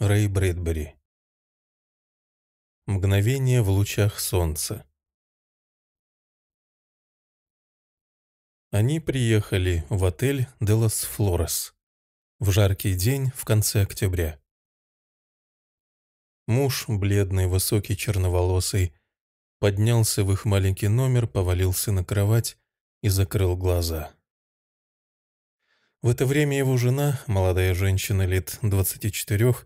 Рэй Брэдбери. Мгновение в лучах солнца. Они приехали в отель Делос Флорес» в жаркий день в конце октября. Муж, бледный, высокий, черноволосый, поднялся в их маленький номер, повалился на кровать и закрыл глаза. В это время его жена, молодая женщина лет 24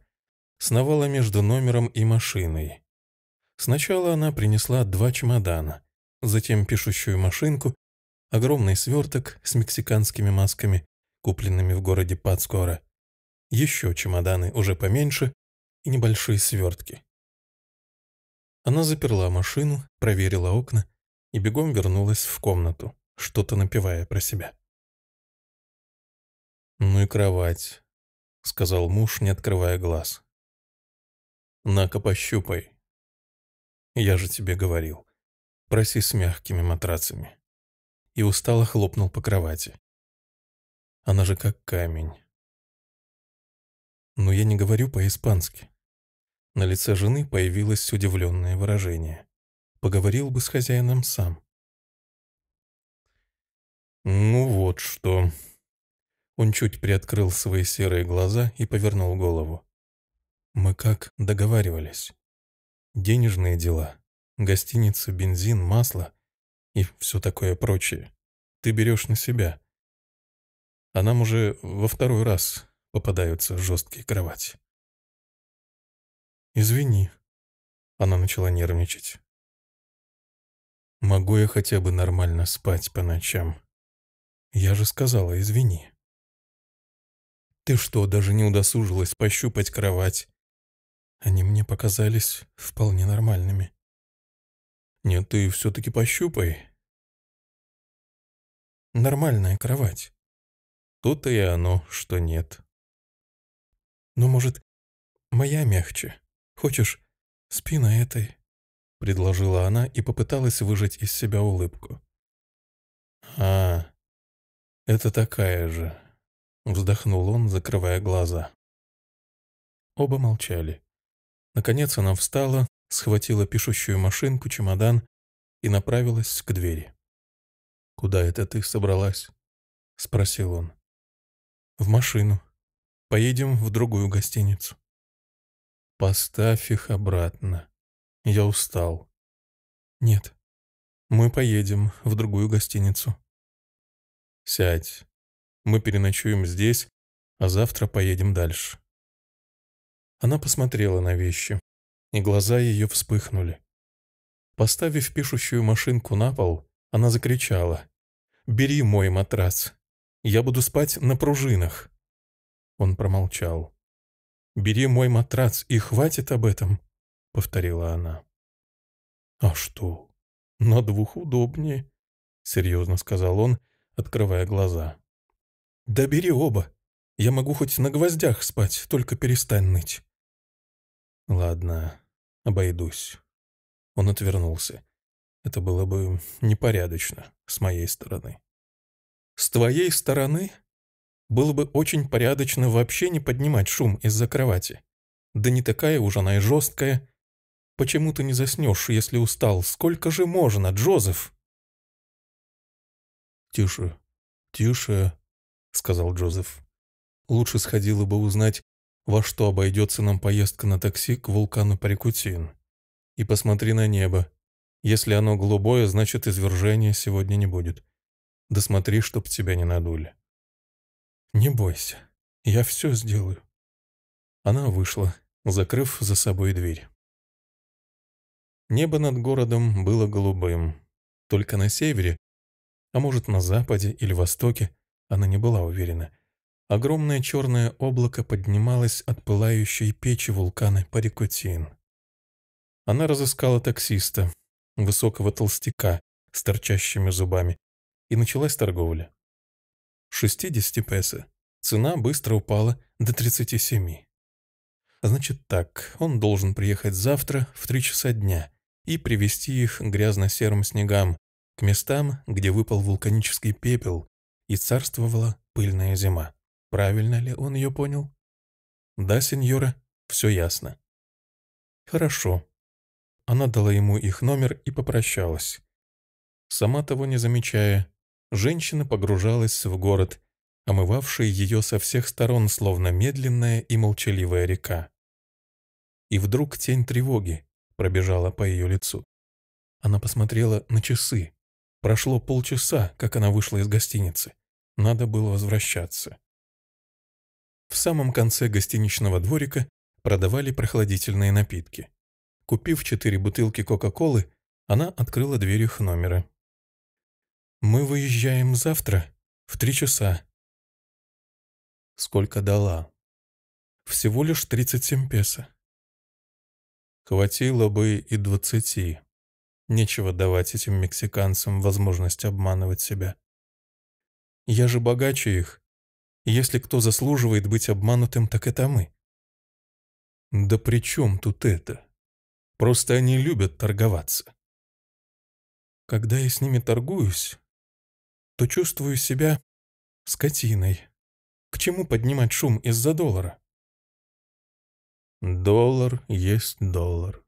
сновала между номером и машиной. Сначала она принесла два чемодана, затем пишущую машинку, огромный сверток с мексиканскими масками, купленными в городе Пацкора, еще чемоданы уже поменьше и небольшие свертки. Она заперла машину, проверила окна и бегом вернулась в комнату, что-то напевая про себя. «Ну и кровать», — сказал муж, не открывая глаз. На-ка пощупай. Я же тебе говорил. Проси с мягкими матрацами. И устало хлопнул по кровати. Она же как камень. Но я не говорю по-испански. На лице жены появилось удивленное выражение. Поговорил бы с хозяином сам. «Ну вот что». Он чуть приоткрыл свои серые глаза и повернул голову. Мы как договаривались. Денежные дела, гостиница, бензин, масло и все такое прочее. Ты берешь на себя. А нам уже во второй раз попадаются жесткие кровати. «Извини», — она начала нервничать. «Могу я хотя бы нормально спать по ночам? Я же сказала, извини». «Ты что, даже не удосужилась пощупать кровать, они мне показались вполне нормальными. «Нет, ты все-таки пощупай». «Нормальная кровать». Тут и оно, что нет. Но ну, может, моя мягче? Хочешь, спина этой?» Предложила она и попыталась выжать из себя улыбку. «А, это такая же», — вздохнул он, закрывая глаза. Оба молчали. Наконец она встала, схватила пишущую машинку, чемодан и направилась к двери. «Куда это ты собралась?» — спросил он. «В машину. Поедем в другую гостиницу». «Поставь их обратно. Я устал». «Нет. Мы поедем в другую гостиницу». «Сядь. Мы переночуем здесь, а завтра поедем дальше». Она посмотрела на вещи, и глаза ее вспыхнули. Поставив пишущую машинку на пол, она закричала. «Бери мой матрас. Я буду спать на пружинах». Он промолчал. «Бери мой матрас и хватит об этом», — повторила она. «А что? На двух удобнее», — серьезно сказал он, открывая глаза. «Да бери оба. Я могу хоть на гвоздях спать, только перестань ныть». «Ладно, обойдусь». Он отвернулся. Это было бы непорядочно с моей стороны. С твоей стороны было бы очень порядочно вообще не поднимать шум из-за кровати. Да не такая уж она и жесткая. Почему ты не заснешь, если устал? Сколько же можно, Джозеф? Тише, тише, сказал Джозеф. Лучше сходило бы узнать, во что обойдется нам поездка на такси к вулкану Парикутин. И посмотри на небо. Если оно голубое, значит извержения сегодня не будет. Досмотри, смотри, чтоб тебя не надули. Не бойся, я все сделаю. Она вышла, закрыв за собой дверь. Небо над городом было голубым. Только на севере, а может на западе или востоке, она не была уверена – Огромное черное облако поднималось от пылающей печи вулкана Парикутин. Она разыскала таксиста, высокого толстяка с торчащими зубами, и началась торговля. 60 песо. Цена быстро упала до 37. Значит так, он должен приехать завтра в 3 часа дня и привести их грязно-серым снегам, к местам, где выпал вулканический пепел и царствовала пыльная зима. Правильно ли он ее понял? Да, сеньора, все ясно. Хорошо. Она дала ему их номер и попрощалась. Сама того не замечая, женщина погружалась в город, омывавший ее со всех сторон, словно медленная и молчаливая река. И вдруг тень тревоги пробежала по ее лицу. Она посмотрела на часы. Прошло полчаса, как она вышла из гостиницы. Надо было возвращаться. В самом конце гостиничного дворика продавали прохладительные напитки. Купив четыре бутылки Кока-Колы, она открыла дверь их номера. «Мы выезжаем завтра, в три часа». Сколько дала? Всего лишь 37 песо. Хватило бы и двадцати. Нечего давать этим мексиканцам возможность обманывать себя. Я же богаче их. Если кто заслуживает быть обманутым, так это мы. Да при чем тут это? Просто они любят торговаться. Когда я с ними торгуюсь, то чувствую себя скотиной. К чему поднимать шум из-за доллара? Доллар есть доллар.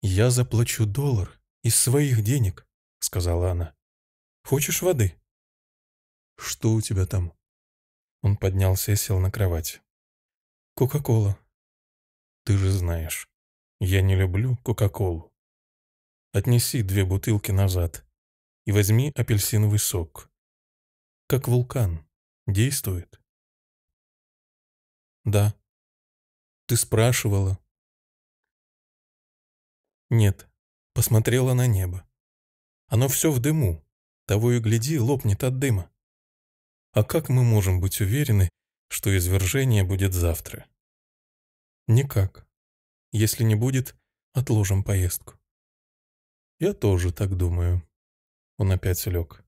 Я заплачу доллар из своих денег, сказала она. Хочешь воды? Что у тебя там? Он поднялся и сел на кровать. «Кока-кола». «Ты же знаешь, я не люблю Кока-колу. Отнеси две бутылки назад и возьми апельсиновый сок. Как вулкан. Действует?» «Да». «Ты спрашивала?» «Нет». Посмотрела на небо. «Оно все в дыму. Того и гляди, лопнет от дыма. А как мы можем быть уверены, что извержение будет завтра? Никак. Если не будет, отложим поездку. Я тоже так думаю. Он опять лег.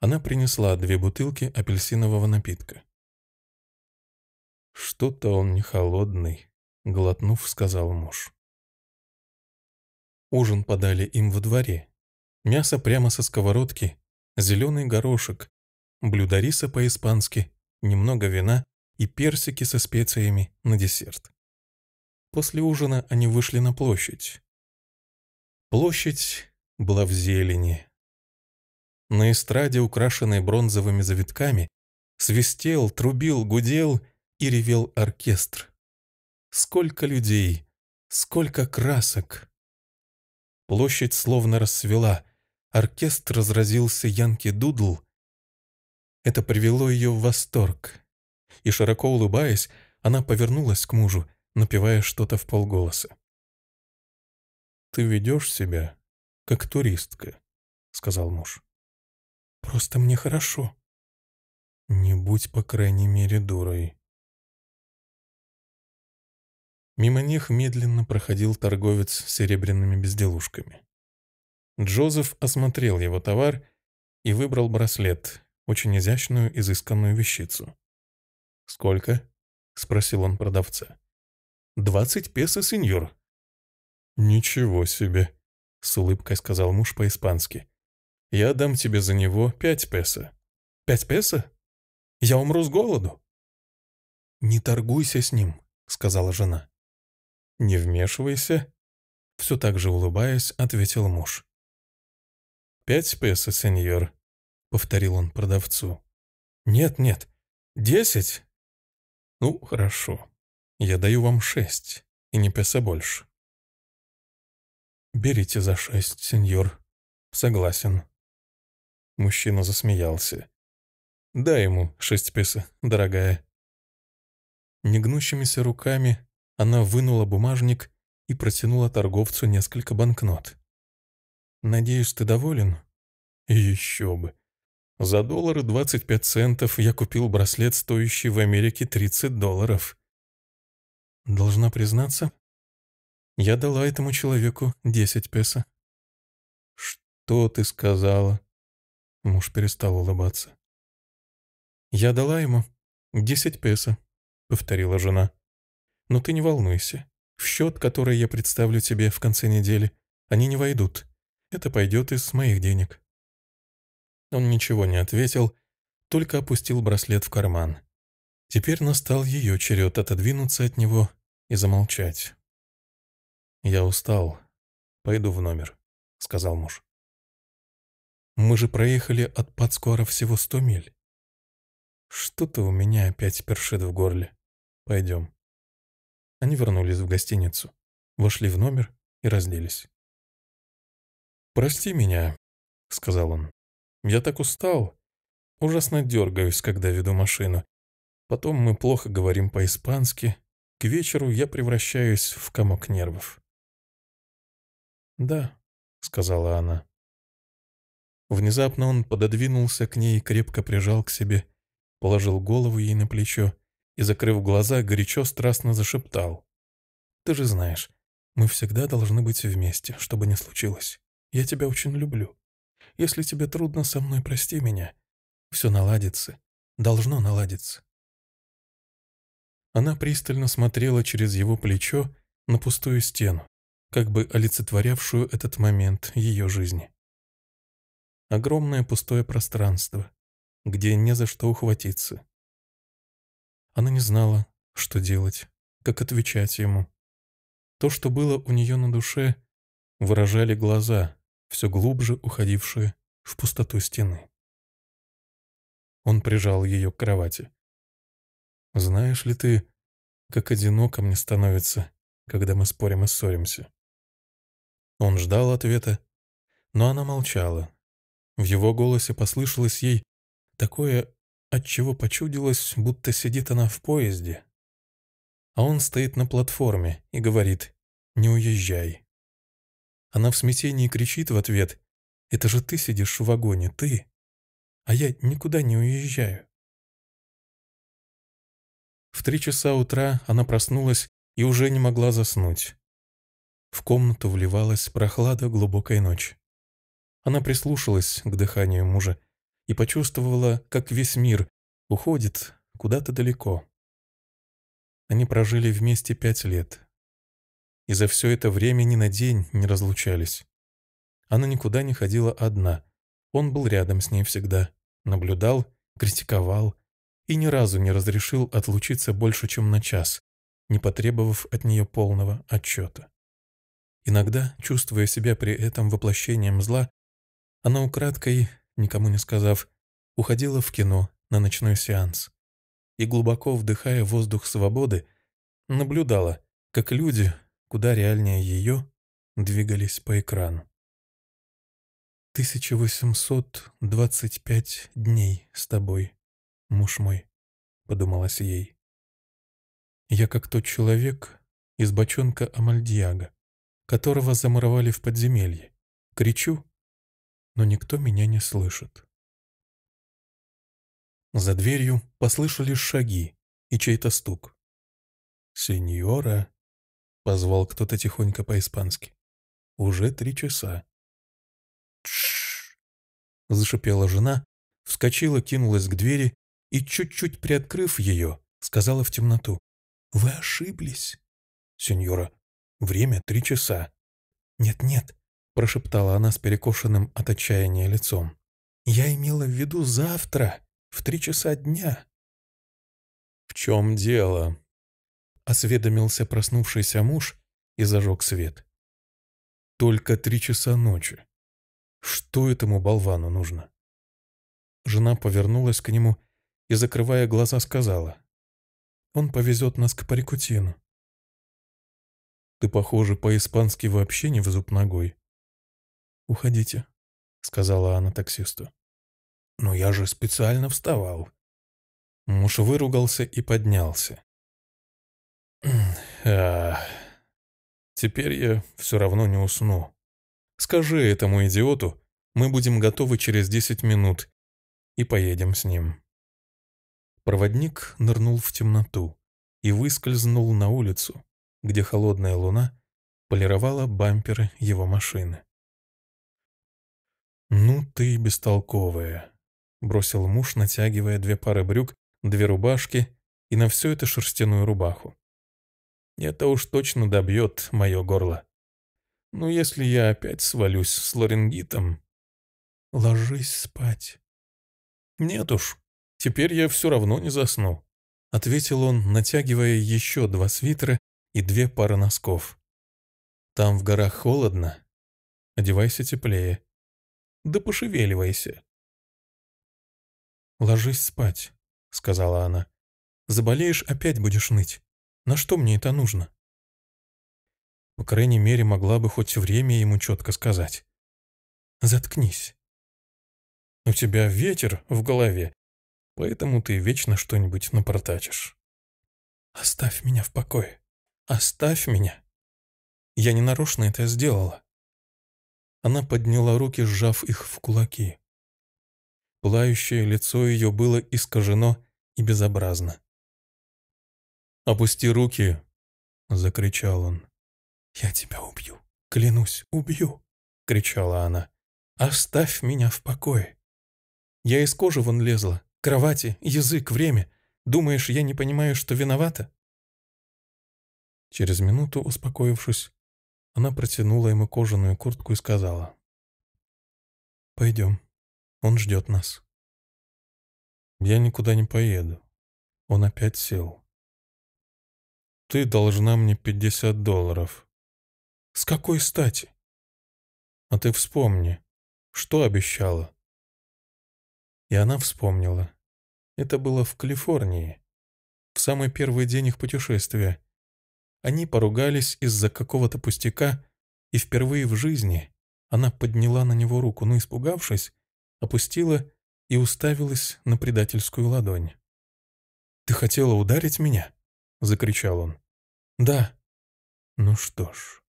Она принесла две бутылки апельсинового напитка. «Что-то он не холодный», — глотнув, сказал муж. Ужин подали им во дворе. Мясо прямо со сковородки, зеленый горошек, блюдо риса по-испански, немного вина и персики со специями на десерт. После ужина они вышли на площадь. Площадь была в зелени. На эстраде, украшенной бронзовыми завитками, свистел, трубил, гудел и ревел оркестр. Сколько людей, сколько красок! Площадь словно расцвела — оркестр разразился Янки Дудл. Это привело ее в восторг. И, широко улыбаясь, она повернулась к мужу, напевая что-то в полголоса. «Ты ведешь себя, как туристка», — сказал муж. «Просто мне хорошо». «Не будь, по крайней мере, дурой». Мимо них медленно проходил торговец с серебряными безделушками. Джозеф осмотрел его товар и выбрал браслет, очень изящную, изысканную вещицу. «Сколько?» — спросил он продавца. «Двадцать песо, сеньор». «Ничего себе!» — с улыбкой сказал муж по-испански. «Я дам тебе за него пять песо». «Пять песо? Я умру с голоду». «Не торгуйся с ним», — сказала жена. «Не вмешивайся», — все так же улыбаясь, ответил муж. «Пять песо, сеньор», — повторил он продавцу. «Нет-нет, десять?» «Ну, хорошо. Я даю вам шесть, и не песо больше». «Берите за шесть, сеньор». «Согласен». Мужчина засмеялся. «Дай ему шесть песо, дорогая». Негнущимися руками она вынула бумажник и протянула торговцу несколько банкнот. Надеюсь, ты доволен? Еще бы. За доллары 25 центов я купил браслет, стоящий в Америке 30 долларов. Должна признаться, я дала этому человеку 10 песо. Что ты сказала? Муж перестал улыбаться. Я дала ему 10 песо, повторила жена. Но ты не волнуйся. В счет, который я представлю тебе в конце недели, они не войдут. Это пойдет из моих денег». Он ничего не ответил, только опустил браслет в карман. Теперь настал ее черед отодвинуться от него и замолчать. «Я устал. Пойду в номер», — сказал муж. «Мы же проехали от подскора всего сто миль. Что-то у меня опять першит в горле. Пойдем». Они вернулись в гостиницу, вошли в номер и разделись. «Прости меня», — сказал он. «Я так устал. Ужасно дергаюсь, когда веду машину. Потом мы плохо говорим по-испански. К вечеру я превращаюсь в комок нервов». «Да», — сказала она. Внезапно он пододвинулся к ней и крепко прижал к себе, положил голову ей на плечо и, закрыв глаза, горячо страстно зашептал. «Ты же знаешь, мы всегда должны быть вместе, что бы ни случилось. Я тебя очень люблю. Если тебе трудно со мной, прости меня. Все наладится. Должно наладиться». Она пристально смотрела через его плечо на пустую стену, как бы олицетворявшую этот момент ее жизни. Огромное пустое пространство, где не за что ухватиться. Она не знала, что делать, как отвечать ему. То, что было у нее на душе, выражали глаза, все глубже уходившие в пустоту стены. Он прижал ее к кровати. «Знаешь ли ты, как одиноко мне становится, когда мы спорим и ссоримся?» Он ждал ответа, но она молчала. В его голосе послышалось ей такое, от чего почудилось, будто сидит она в поезде. А он стоит на платформе и говорит «Не уезжай». Она в смятении кричит в ответ. «Это же ты сидишь в вагоне, ты! А я никуда не уезжаю!» В три часа утра она проснулась и уже не могла заснуть. В комнату вливалась прохлада глубокой ночи. Она прислушалась к дыханию мужа и почувствовала, как весь мир уходит куда-то далеко. Они прожили вместе пять лет и за все это время ни на день не разлучались. Она никуда не ходила одна. Он был рядом с ней всегда. Наблюдал, критиковал и ни разу не разрешил отлучиться больше, чем на час, не потребовав от нее полного отчета. Иногда, чувствуя себя при этом воплощением зла, она украдкой, никому не сказав, уходила в кино на ночной сеанс и, глубоко вдыхая воздух свободы, наблюдала, как люди, куда реальнее ее, двигались по экрану. 1825 дней с тобой, муж мой, подумалась ей. Я как тот человек из бочонка Амальдиага, которого замуровали в подземелье. Кричу, но никто меня не слышит. За дверью послышались шаги и чей-то стук. «Сеньора!» — позвал кто-то тихонько по-испански. «Уже три часа». «Тш-ш-ш!» — зашипела жена, вскочила, кинулась к двери и, чуть-чуть приоткрыв ее, сказала в темноту. «Вы ошиблись, сеньора. Время три часа». «Нет-нет», — прошептала она с перекошенным от отчаяния лицом. «Я имела в виду завтра, в три часа дня». «В чем дело?» — осведомился проснувшийся муж и зажег свет. «Только три часа ночи. Что этому болвану нужно?» Жена повернулась к нему и, закрывая глаза, сказала. «Он повезет нас к Парикутину». «Ты, похоже, по-испански вообще не в зуб ногой». «Уходите», — сказала она таксисту. «Но я же специально вставал». Муж выругался и поднялся. Теперь я все равно не усну. Скажи этому идиоту, мы будем готовы через 10 минут и поедем с ним. Проводник нырнул в темноту и выскользнул на улицу, где холодная луна полировала бамперы его машины. «Ну ты бестолковая», — бросил муж, натягивая две пары брюк, две рубашки и на все это шерстяную рубаху. Это уж точно добьет мое горло. Ну, если я опять свалюсь с ларингитом... Ложись спать. Нет уж, теперь я все равно не засну, — ответил он, натягивая еще два свитера и две пары носков. Там в горах холодно. Одевайся теплее. Да пошевеливайся. «Ложись спать», — сказала она. «Заболеешь, опять будешь ныть. На что мне это нужно? По крайней мере, могла бы хоть время ему четко сказать. Заткнись. У тебя ветер в голове, поэтому ты вечно что-нибудь напортачишь. Оставь меня в покое. Оставь меня. Я не нарочно это сделала. Она подняла руки, сжав их в кулаки. Плающее лицо ее было искажено и безобразно. «Опусти руки!» — закричал он. «Я тебя убью! Клянусь, убью!» — кричала она. «Оставь меня в покое!» Я из кожи вон лезла. Кровати, язык, время. Думаешь, я не понимаю, что виновата? Через минуту, успокоившись, она протянула ему кожаную куртку и сказала. «Пойдем. Он ждет нас». «Я никуда не поеду». Он опять сел. «Ты должна мне 50 долларов». «С какой стати?» «А ты вспомни, что обещала?» И она вспомнила. Это было в Калифорнии, в самый первый день их путешествия. Они поругались из-за какого-то пустяка, и впервые в жизни она подняла на него руку, но, испугавшись, опустила и уставилась на предательскую ладонь. «Ты хотела ударить меня?» — закричал он. «Да». «Ну что ж,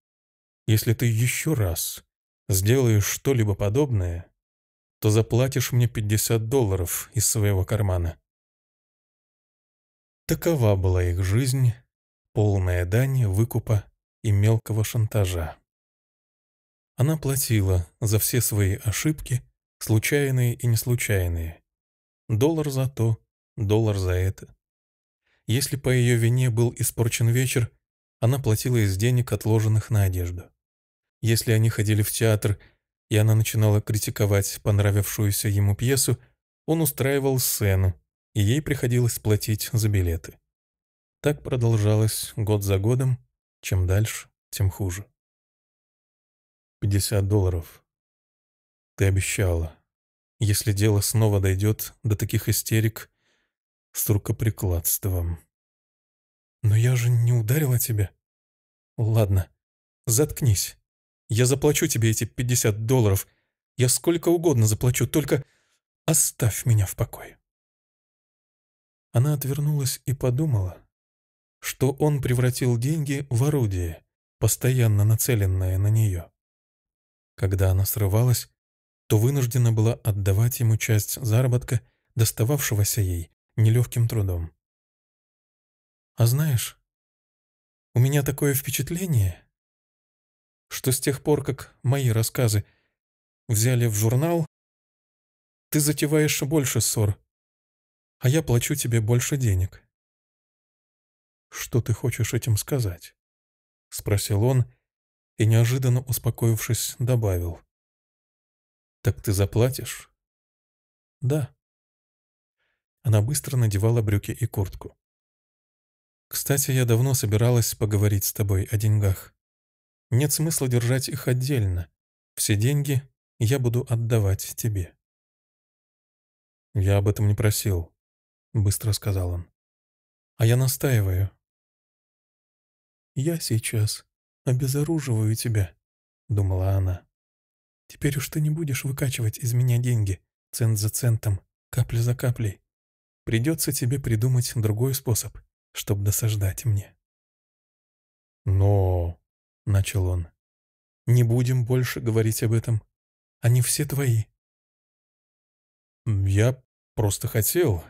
если ты еще раз сделаешь что-либо подобное, то заплатишь мне 50 долларов из своего кармана». Такова была их жизнь, полная дань, выкупа и мелкого шантажа. Она платила за все свои ошибки, случайные и неслучайные. Доллар за то, доллар за это. Если по ее вине был испорчен вечер, она платила из денег, отложенных на одежду. Если они ходили в театр, и она начинала критиковать понравившуюся ему пьесу, он устраивал сцену, и ей приходилось платить за билеты. Так продолжалось год за годом, чем дальше, тем хуже. 50 долларов. Ты обещала. Если дело снова дойдет до таких истерик с рукоприкладством. «Но я же не ударила тебя». «Ладно, заткнись. Я заплачу тебе эти 50 долларов. Я сколько угодно заплачу, только оставь меня в покое». Она отвернулась и подумала, что он превратил деньги в орудие, постоянно нацеленное на нее. Когда она срывалась, то вынуждена была отдавать ему часть заработка, достававшегося ей нелегким трудом. А знаешь, у меня такое впечатление, что с тех пор, как мои рассказы взяли в журнал, ты затеваешь больше ссор, а я плачу тебе больше денег. «Что ты хочешь этим сказать?» — спросил он и, неожиданно успокоившись, добавил. «Так ты заплатишь?» «Да». Она быстро надевала брюки и куртку. Кстати, я давно собиралась поговорить с тобой о деньгах. Нет смысла держать их отдельно. Все деньги я буду отдавать тебе. Я об этом не просил, — быстро сказал он. А я настаиваю. Я сейчас обезоруживаю тебя, — думала она. Теперь уж ты не будешь выкачивать из меня деньги, цент за центом, капля за каплей. Придется тебе придумать другой способ — чтобы досаждать мне. «Но...» — начал он. «Не будем больше говорить об этом. Они все твои». «Я просто хотел,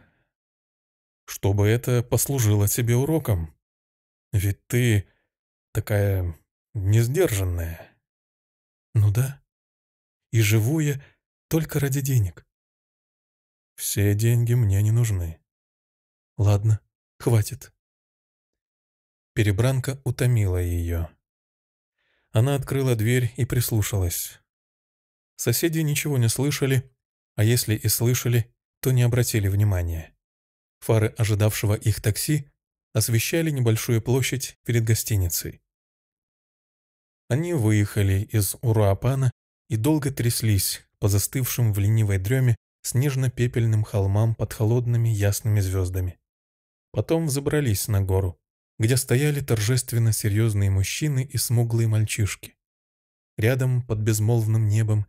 чтобы это послужило тебе уроком. Ведь ты такая несдержанная». «Ну да. И живу я только ради денег». «Все деньги мне не нужны». «Ладно, хватит. Перебранка утомила ее. Она открыла дверь и прислушалась. Соседи ничего не слышали, а если и слышали, то не обратили внимания. Фары ожидавшего их такси освещали небольшую площадь перед гостиницей. Они выехали из Уруапана и долго тряслись по застывшим в ленивой дреме снежно-пепельным холмам под холодными ясными звездами. Потом взобрались на гору где стояли торжественно серьезные мужчины и смуглые мальчишки. Рядом, под безмолвным небом,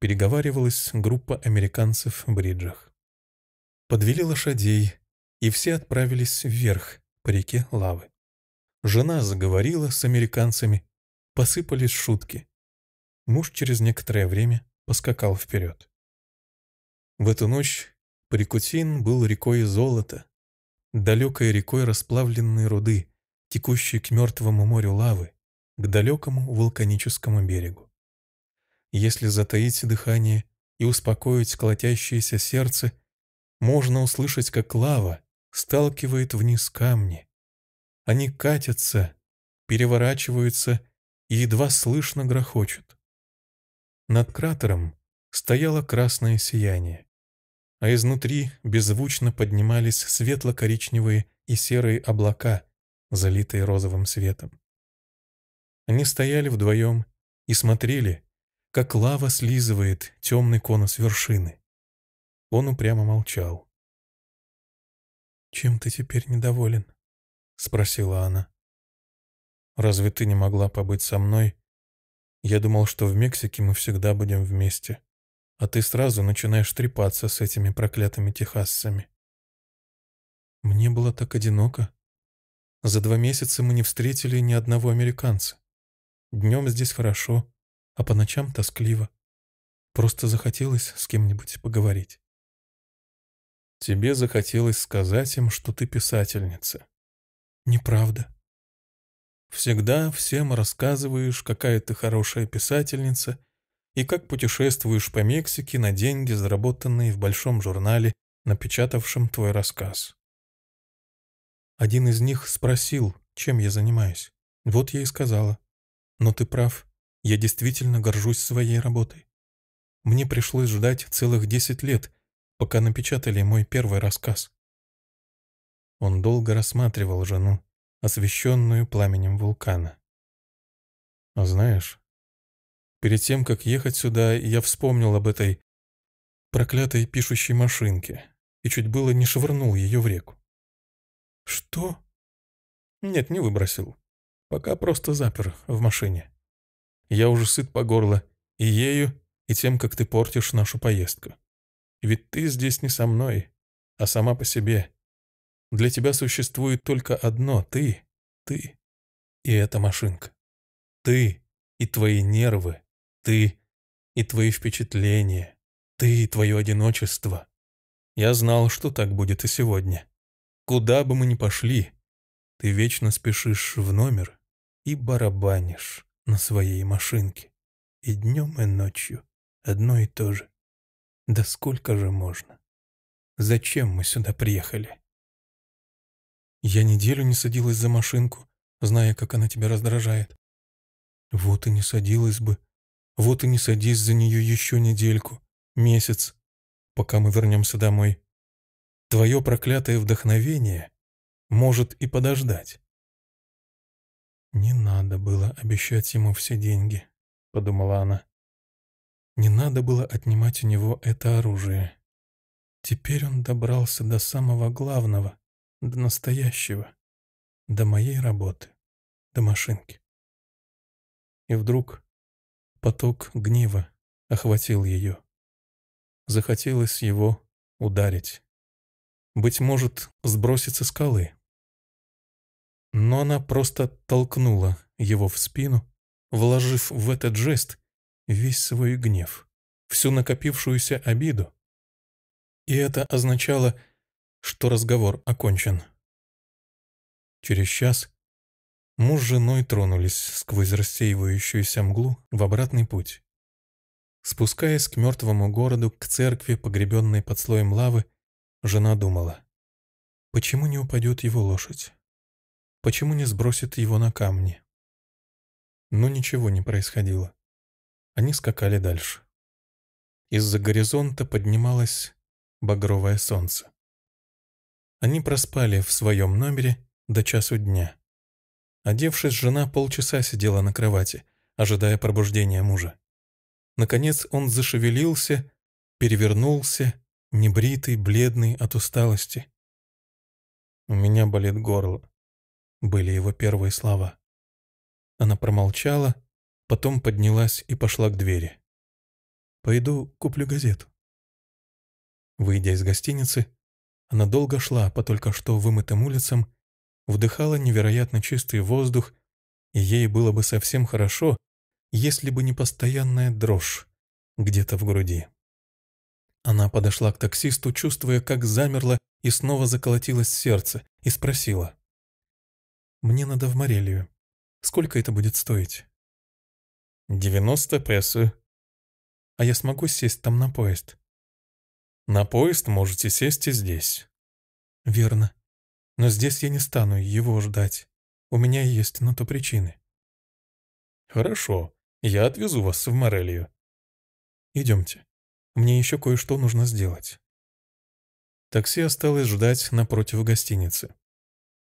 переговаривалась группа американцев в бриджах. Подвели лошадей, и все отправились вверх, по реке Лавы. Жена заговорила с американцами, посыпались шутки. Муж через некоторое время поскакал вперед. В эту ночь Прикутин был рекой золота, далекой рекой расплавленной руды, текущей к мертвому морю лавы, к далекому вулканическому берегу. Если затаить дыхание и успокоить колотящееся сердце, можно услышать, как лава сталкивает вниз камни. Они катятся, переворачиваются и едва слышно грохочут. Над кратером стояло красное сияние а изнутри беззвучно поднимались светло-коричневые и серые облака, залитые розовым светом. Они стояли вдвоем и смотрели, как лава слизывает темный конус вершины. Он упрямо молчал. «Чем ты теперь недоволен?» — спросила она. «Разве ты не могла побыть со мной? Я думал, что в Мексике мы всегда будем вместе» а ты сразу начинаешь трепаться с этими проклятыми техасцами. Мне было так одиноко. За два месяца мы не встретили ни одного американца. Днем здесь хорошо, а по ночам тоскливо. Просто захотелось с кем-нибудь поговорить. Тебе захотелось сказать им, что ты писательница. Неправда. Всегда всем рассказываешь, какая ты хорошая писательница, и как путешествуешь по Мексике на деньги, заработанные в большом журнале, напечатавшем твой рассказ. Один из них спросил, чем я занимаюсь. Вот я и сказала. Но ты прав, я действительно горжусь своей работой. Мне пришлось ждать целых десять лет, пока напечатали мой первый рассказ. Он долго рассматривал жену, освещенную пламенем вулкана. «А знаешь, Перед тем, как ехать сюда, я вспомнил об этой проклятой пишущей машинке и чуть было не швырнул ее в реку. «Что?» «Нет, не выбросил. Пока просто запер в машине. Я уже сыт по горло и ею, и тем, как ты портишь нашу поездку. Ведь ты здесь не со мной, а сама по себе. Для тебя существует только одно — ты, ты и эта машинка. Ты и твои нервы. Ты и твои впечатления, ты и твое одиночество. Я знал, что так будет и сегодня. Куда бы мы ни пошли, ты вечно спешишь в номер и барабанишь на своей машинке. И днем, и ночью одно и то же. Да сколько же можно? Зачем мы сюда приехали? Я неделю не садилась за машинку, зная, как она тебя раздражает. Вот и не садилась бы, вот и не садись за нее еще недельку, месяц, пока мы вернемся домой. Твое проклятое вдохновение может и подождать. «Не надо было обещать ему все деньги», — подумала она. «Не надо было отнимать у него это оружие. Теперь он добрался до самого главного, до настоящего, до моей работы, до машинки». И вдруг Поток гнева охватил ее. Захотелось его ударить. Быть может, сброситься скалы. Но она просто толкнула его в спину, вложив в этот жест весь свой гнев, всю накопившуюся обиду. И это означало, что разговор окончен. Через час Муж с женой тронулись сквозь рассеивающуюся мглу в обратный путь. Спускаясь к мертвому городу, к церкви, погребенной под слоем лавы, жена думала, почему не упадет его лошадь? Почему не сбросит его на камни? Но ничего не происходило. Они скакали дальше. Из-за горизонта поднималось багровое солнце. Они проспали в своем номере до часу дня. Одевшись, жена полчаса сидела на кровати, ожидая пробуждения мужа. Наконец он зашевелился, перевернулся, небритый, бледный от усталости. «У меня болит горло», — были его первые слова. Она промолчала, потом поднялась и пошла к двери. «Пойду куплю газету». Выйдя из гостиницы, она долго шла по только что вымытым улицам вдыхала невероятно чистый воздух, и ей было бы совсем хорошо, если бы не постоянная дрожь где-то в груди. Она подошла к таксисту, чувствуя, как замерло и снова заколотилось сердце, и спросила. «Мне надо в Морелию. Сколько это будет стоить?» «Девяносто песо». «А я смогу сесть там на поезд?» «На поезд можете сесть и здесь». «Верно. Но здесь я не стану его ждать. У меня есть на то причины. Хорошо, я отвезу вас в Морелию. Идемте. Мне еще кое-что нужно сделать. Такси осталось ждать напротив гостиницы.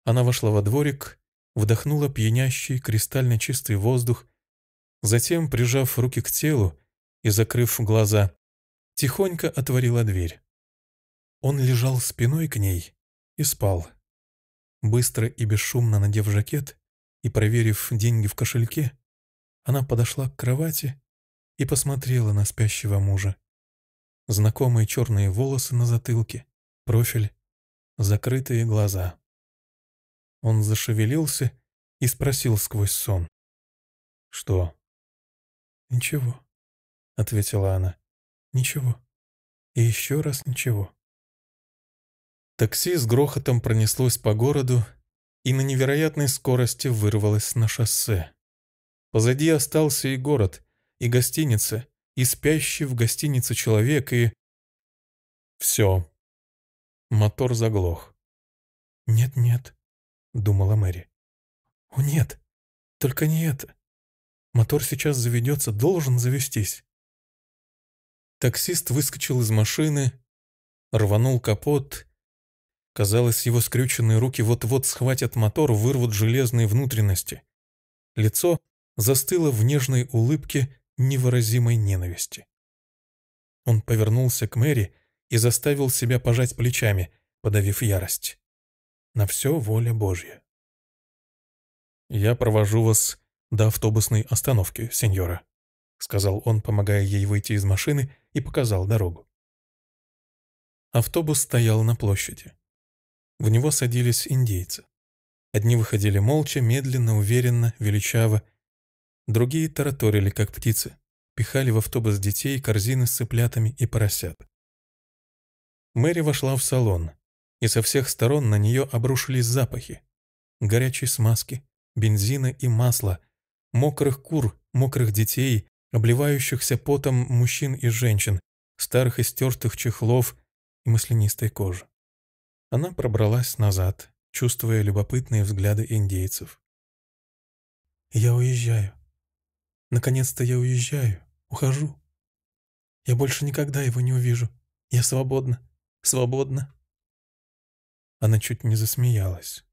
Она вошла во дворик, вдохнула пьянящий, кристально чистый воздух, затем, прижав руки к телу и закрыв глаза, тихонько отворила дверь. Он лежал спиной к ней и спал. Быстро и бесшумно надев жакет и проверив деньги в кошельке, она подошла к кровати и посмотрела на спящего мужа. Знакомые черные волосы на затылке, профиль, закрытые глаза. Он зашевелился и спросил сквозь сон. «Что?» «Ничего», — ответила она. «Ничего. И еще раз ничего». Такси с грохотом пронеслось по городу и на невероятной скорости вырвалось на шоссе. Позади остался и город, и гостиница, и спящий в гостинице человек, и... Все. Мотор заглох. «Нет-нет», — думала Мэри. «О, нет, только не это. Мотор сейчас заведется, должен завестись». Таксист выскочил из машины, рванул капот Казалось, его скрюченные руки вот-вот схватят мотор, вырвут железные внутренности. Лицо застыло в нежной улыбке невыразимой ненависти. Он повернулся к Мэри и заставил себя пожать плечами, подавив ярость. На все воля Божья. «Я провожу вас до автобусной остановки, сеньора», — сказал он, помогая ей выйти из машины и показал дорогу. Автобус стоял на площади. В него садились индейцы. Одни выходили молча, медленно, уверенно, величаво. Другие тараторили, как птицы, пихали в автобус детей, корзины с цыплятами и поросят. Мэри вошла в салон, и со всех сторон на нее обрушились запахи. Горячей смазки, бензина и масла, мокрых кур, мокрых детей, обливающихся потом мужчин и женщин, старых и стертых чехлов и маслянистой кожи. Она пробралась назад, чувствуя любопытные взгляды индейцев. «Я уезжаю. Наконец-то я уезжаю. Ухожу. Я больше никогда его не увижу. Я свободна. Свободна». Она чуть не засмеялась.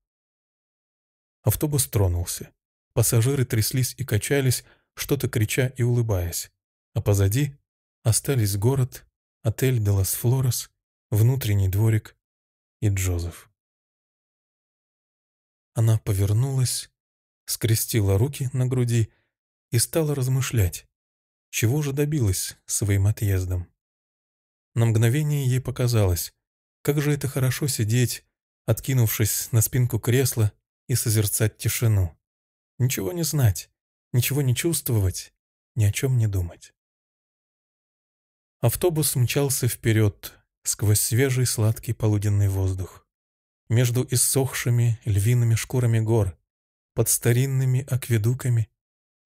Автобус тронулся. Пассажиры тряслись и качались, что-то крича и улыбаясь. А позади остались город, отель «Делас Флорес», внутренний дворик и Джозеф. Она повернулась, скрестила руки на груди и стала размышлять, чего же добилась своим отъездом. На мгновение ей показалось, как же это хорошо сидеть, откинувшись на спинку кресла и созерцать тишину. Ничего не знать, ничего не чувствовать, ни о чем не думать. Автобус мчался вперед, сквозь свежий сладкий полуденный воздух. Между иссохшими львиными шкурами гор, под старинными акведуками,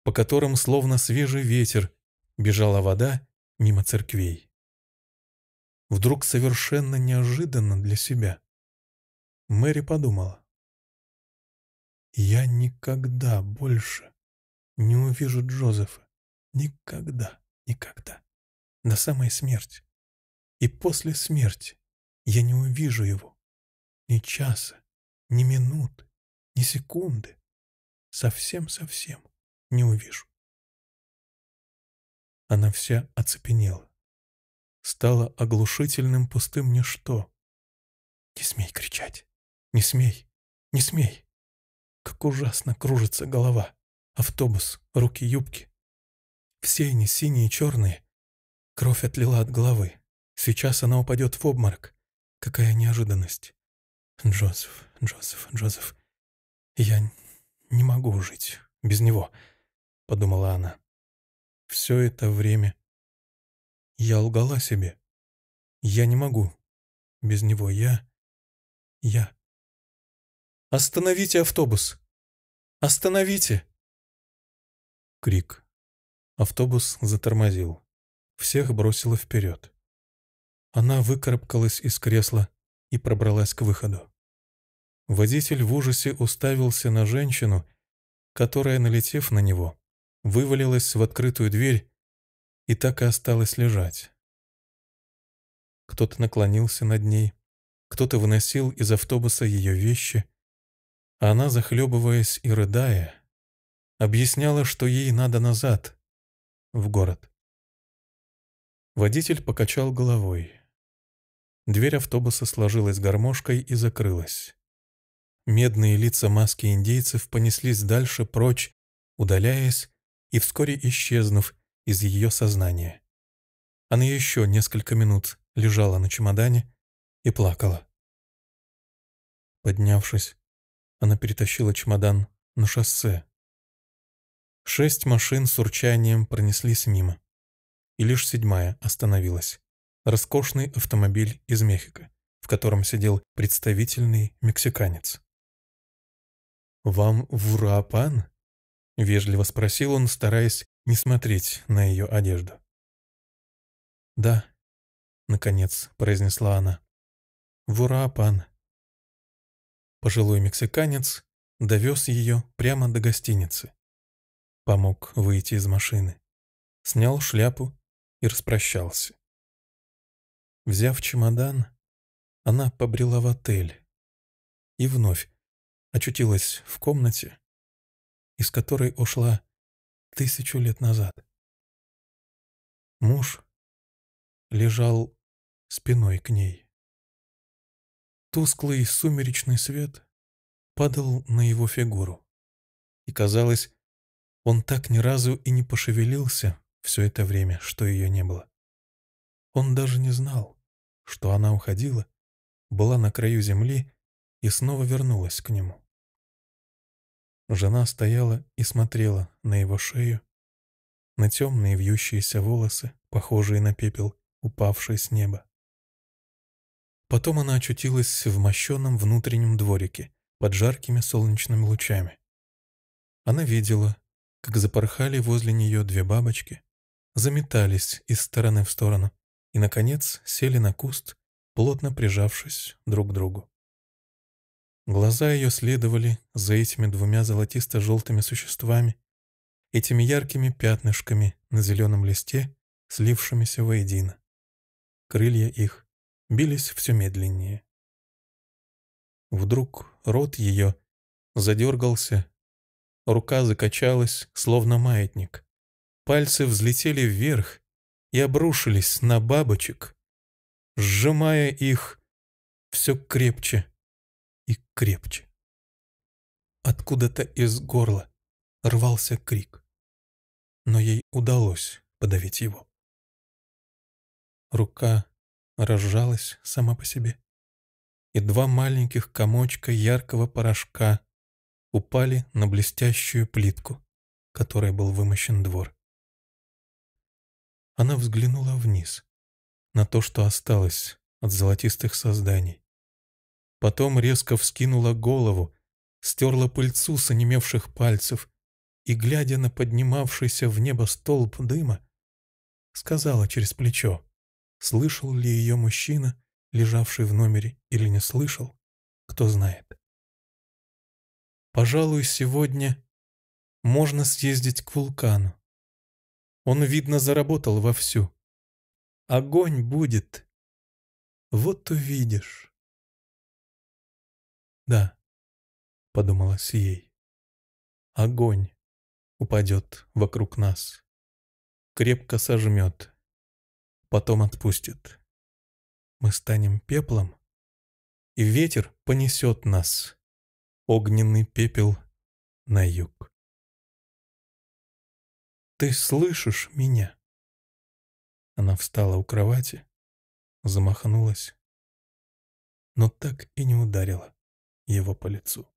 по которым словно свежий ветер бежала вода мимо церквей. Вдруг совершенно неожиданно для себя Мэри подумала. «Я никогда больше не увижу Джозефа. Никогда, никогда. До самой смерти. И после смерти я не увижу его. Ни часа, ни минуты, ни секунды. Совсем-совсем не увижу. Она вся оцепенела. Стало оглушительным пустым ничто. Не смей кричать. Не смей. Не смей. Как ужасно кружится голова. Автобус, руки-юбки. Все они синие и черные. Кровь отлила от головы. Сейчас она упадет в обморок. Какая неожиданность. Джозеф, Джозеф, Джозеф. Я не могу жить без него, — подумала она. Все это время я лгала себе. Я не могу без него. Я... я... «Остановите автобус! Остановите!» Крик. Автобус затормозил. Всех бросило вперед. Она выкарабкалась из кресла и пробралась к выходу. Водитель в ужасе уставился на женщину, которая, налетев на него, вывалилась в открытую дверь и так и осталась лежать. Кто-то наклонился над ней, кто-то выносил из автобуса ее вещи, а она, захлебываясь и рыдая, объясняла, что ей надо назад, в город. Водитель покачал головой. Дверь автобуса сложилась гармошкой и закрылась. Медные лица маски индейцев понеслись дальше прочь, удаляясь и вскоре исчезнув из ее сознания. Она еще несколько минут лежала на чемодане и плакала. Поднявшись, она перетащила чемодан на шоссе. Шесть машин с урчанием пронеслись мимо, и лишь седьмая остановилась роскошный автомобиль из Мехико, в котором сидел представительный мексиканец. «Вам в Урапан?» — вежливо спросил он, стараясь не смотреть на ее одежду. «Да», — наконец произнесла она. «В Урапан». Пожилой мексиканец довез ее прямо до гостиницы. Помог выйти из машины. Снял шляпу и распрощался. Взяв чемодан, она побрела в отель и вновь очутилась в комнате, из которой ушла тысячу лет назад. Муж лежал спиной к ней. Тусклый сумеречный свет падал на его фигуру, и, казалось, он так ни разу и не пошевелился все это время, что ее не было. Он даже не знал, что она уходила, была на краю земли и снова вернулась к нему. Жена стояла и смотрела на его шею, на темные вьющиеся волосы, похожие на пепел, упавший с неба. Потом она очутилась в мощенном внутреннем дворике под жаркими солнечными лучами. Она видела, как запорхали возле нее две бабочки, заметались из стороны в сторону, и, наконец, сели на куст, плотно прижавшись друг к другу. Глаза ее следовали за этими двумя золотисто-желтыми существами, этими яркими пятнышками на зеленом листе, слившимися воедино. Крылья их бились все медленнее. Вдруг рот ее задергался, рука закачалась, словно маятник. Пальцы взлетели вверх, и обрушились на бабочек, сжимая их все крепче и крепче. Откуда-то из горла рвался крик, но ей удалось подавить его. Рука разжалась сама по себе, и два маленьких комочка яркого порошка упали на блестящую плитку, которой был вымощен двор. Она взглянула вниз, на то, что осталось от золотистых созданий. Потом резко вскинула голову, стерла пыльцу с онемевших пальцев и, глядя на поднимавшийся в небо столб дыма, сказала через плечо, слышал ли ее мужчина, лежавший в номере, или не слышал, кто знает. Пожалуй, сегодня можно съездить к вулкану. Он, видно, заработал вовсю. Огонь будет. Вот увидишь. Да, подумалось ей. Огонь упадет вокруг нас. Крепко сожмет. Потом отпустит. Мы станем пеплом, и ветер понесет нас. Огненный пепел на юг. Ты слышишь меня?» Она встала у кровати, замахнулась, но так и не ударила его по лицу.